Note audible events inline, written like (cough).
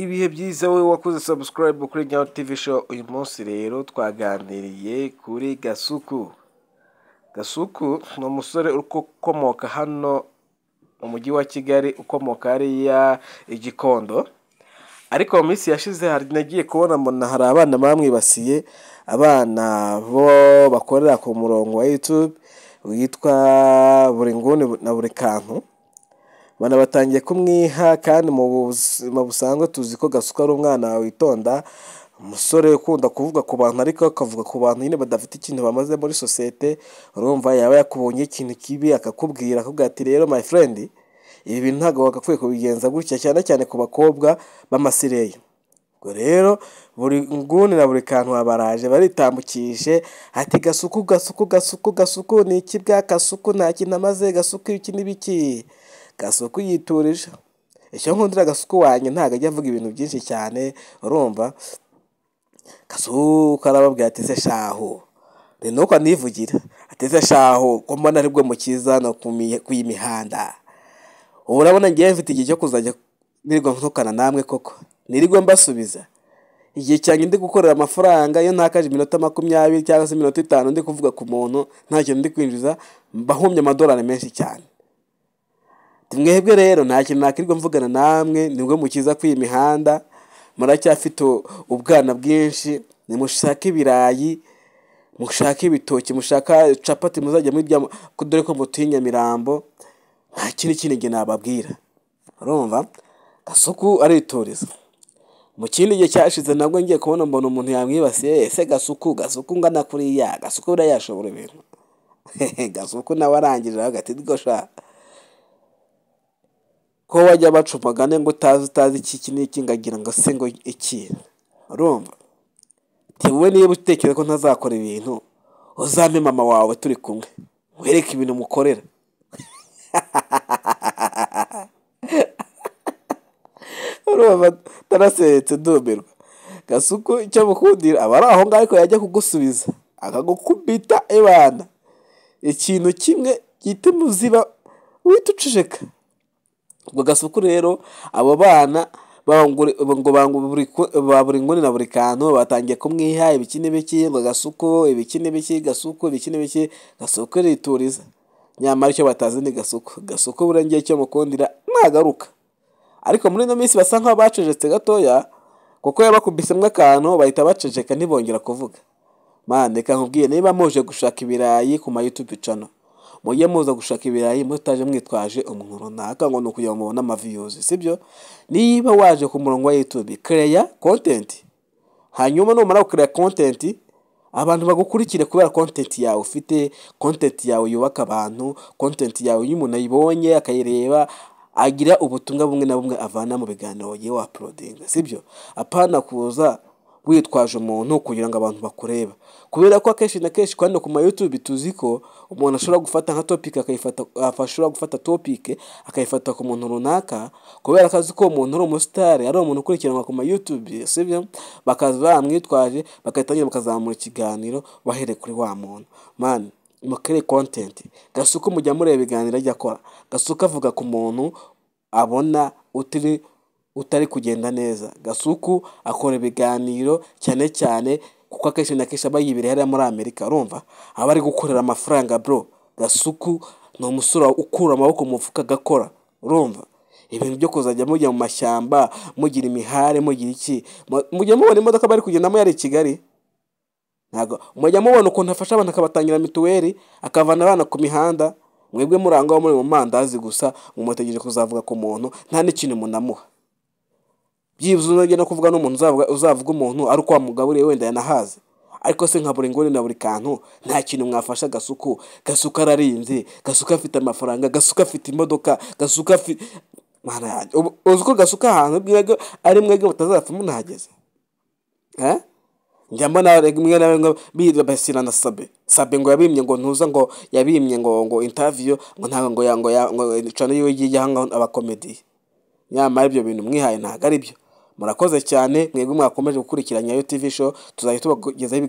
ibihe byiza we wakoze sabusikarayibu kuri nyawo tivi show uyu munsi rero twaganiriye kuri gasuku gasuku ni umusore ukomoka hano mu mujyi wa kigali ukomoka hariya igikondo ariko mu minsi yashize hari nagiye kubona mbona hari abana bamwibasiye abana bo bakorera ku murongo wa yutube witwa buri nguni na buri kantu banabatangiye kumwiha kandi mu buzima busanzwe tuzi ko gasuka ari umwana witonda umusore ukunda kuvuga ku bantu ariko akavuga ku bantu nyine badafite ikintu bamaze muri sosiyete urumva yaba yakubonye ikintu kibi akakubwira akubwira ati rero my friend ibi bintu ntabwo wagakwiye kubigenza gutya cyane cyane ku bakobwa b'amasireya ubwo rero buri nguni na buri kantu wabaraje baritambukije ati gasuku gasuku gasuku gasuku ni iki bwa gasuku nta kintu amaze gasuku iki n'ibiki gasuku yiturije icyo nkundira gasuku wanyu ntabwo ajya avuga ibintu byinshi cyane urumva gasuku arababwira ati shahu ni nuko nivugira ateze shahu ko mbona aribwo mukiza no ku mihanda ubu urabona ngiye mfite igihe cyo kuzajya nirirwa ntukana namwe koko nirirwe mbasubiza igihe cyanjye ndi gukorera amafaranga iyo ntakaje iminota makumyabiri cyangwa se iminota itanu ndi kuvuga ku muntu ntacyo ndi kwinjiza mbahumye amadolari menshi cyane mwebwe rero nta kintu nakirirwa mvugana namwe nibwo mukiza kw'iyi mihanda muracyafite ubwana bwinshi nimushake ibirayi mushake ibitoki mushaka capati muzajya murya dore ko mutuye nyamirambo nta kindi kindi gihe nababwira urumva gasuku aritoreza mu kindi gihe cyashize nabwo ngiye kubona mbona umuntu yamwibasiye eh, ese gasuku gasuku ngana kuriya gasuku uriya yashobora ibintu (laughs) gasuku nawe arangije hagati rwose ko bajya baca ngo utazi utazi iki iki n'iki ngagira ngo se ngo iki urumva ntiwe niba utekereza ko ntazakora ibintu uzame mama wawe turi kumwe wereke ibintu umukorera (laughs) urumva ntarasetse ndumirwa gasuko icyo mukundira aba ari aho ngaho ariko yajya kugusubiza akagukubita ibana ikintu kimwe gituma uziba uhita ubwo gasuku rero abo bana ngo ba buri nguni na buri kantu batangiye kumwiha ibiki n'ibiki ngo gasuku ibiki n'ibiki gasuku ibiki n'ibiki gasuku rituriza nyamara icyo batazi ni gasuku gasuku burengeye icyo mukundira mwagaruka ariko muri ino minsi basa nk'aho bacecetse gatoya kuko yabakubise yabakubisemo akantu bahita baceceka ntibongera kuvuga mande reka nkubwiye niba muje gushaka ibirayi ku ma yutubi cano mujye muza gushaka ibirayi mutaje mwitwaje umuntu runaka ngo ni ukugira ngo mubone amaviyuzi sibyo niba waje ku murongo wa yutube kereya kontenti hanyuma numara gukereya kontenti abantu bagukurikire kubera kontenti yawe ufite kontenti yawe yubaka abantu kontenti yawe iyo umuntu ayibonye akayireba agira ubutumwa bumwe na bumwe avana mu biganiro wagiye waporodinga sibyo apana kuza witwaje umuntu kugira ngo abantu bakureba kubera ko akenshi na kenshi kandi ku mayutubi tuzi ko umuntu ashobora gufata nka topike ashobora gufata topike akayifata ku muntu runaka kubera ko azi ko umuntu ari umusitari ari umuntu ukurikiranwa ku mayutubi sibyo bakaza bamwitwaje bagatangira bakazamura ikiganiro bahereye kuri wa muntu mani mukere kontenti gasuka mujya mureba ibiganiro ajya akora gasuka avuga ku muntu abona utiri utari kugenda neza gasuku akora ibiganiro cyane cyane kuko akenshi na kenshi aba yibereye hariya muri amerika urumva aba ari gukorera amafaranga bro gasuku ni umusore ukura amaboko mu mufuka agakora urumva ibintu byo kuzajya mujya mu mashyamba mugira imihare mugira iki mujya mubona imodoka bari kugendamo yari i kigali ntabwo mujya mubona ukuntu afasha abantu akabatangira mituweli akavana abana ku mihanda mwebwe murangwa muri mu mandazi gusa mumutegereje kuzavuga ku muntu nta n'ikintu munamuha byibuze no kuvuga n'umuntu uzavuga umuntu ari uko wamugaburiye wenda yanahaze ariko se nka buri nguni na buri kantu nta kintu mwafasha gasuku gasuka ararinze gasuka afite amafaranga gasuka afite imodoka gasuka afite uzi ko gasuka ahantu ari mwebwe mutazapfa munahageze eh? njya mbona rimwe na rimwe na sabe sabe ngo yabimye ngo ntuza ngo yabimye ngo ngo intaviyo ngo ntabwo ngo ngo ngo cana yiwe yigiye abakomediye nyamara ibyo bintu mwihaye ntabwo ari byo murakoze cyane mwebwe mwakomeje gukurikira nyayo tv show tuzajya tubagezaho